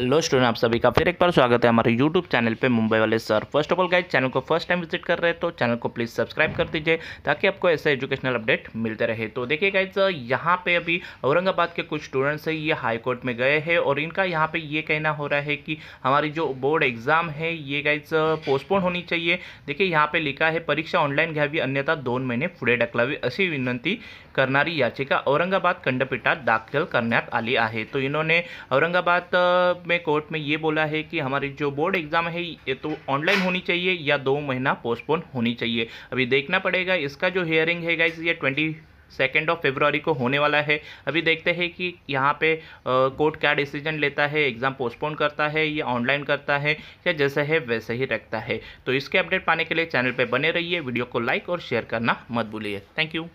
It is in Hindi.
हेलो स्टूडेंट आप सभी का फिर एक बार स्वागत है हमारे यूट्यूब चैनल पे मुंबई वाले sir first of all guys channel को फर्स्ट टाइम विजिट कर रहे हैं तो चैनल को प्लीज़ सब्सक्राइब कर दीजिए ताकि आपको ऐसे एजुकेशनल अपडेट मिलते रहे तो देखिए गाइज यहाँ पे अभी औरंगाबाद के कुछ स्टूडेंट्स है ये हाईकोर्ट में गए हैं और इनका यहाँ पर ये कहना हो रहा है कि हमारी जो बोर्ड एग्ज़ाम है ये गाइज पोस्टपोन होनी चाहिए देखिए यहाँ पर लिखा है परीक्षा ऑनलाइन घयावी अन्यथा दोन महीने पुढे ढकलावी अभी विनंती करनी याचिका औरंगाबाद खंडपीठा दाखिल करण्यात आली तो इन्होंने औरंगाबाद में कोर्ट में ये बोला है कि हमारी जो बोर्ड एग्ज़ाम है ये तो ऑनलाइन होनी चाहिए या दो महीना पोस्टपोन होनी चाहिए अभी देखना पड़ेगा इसका जो हेयरिंग है गाइज ये ट्वेंटी सेकेंड ऑफ फेबरवरी को होने वाला है अभी देखते हैं कि यहाँ पे कोर्ट क्या डिसीजन लेता है एग्ज़ाम पोस्टपोन करता है या ऑनलाइन करता है या जैसे है वैसे ही रखता है तो इसके अपडेट पाने के लिए चैनल पर बने रहिए वीडियो को लाइक और शेयर करना मत भूलिए थैंक यू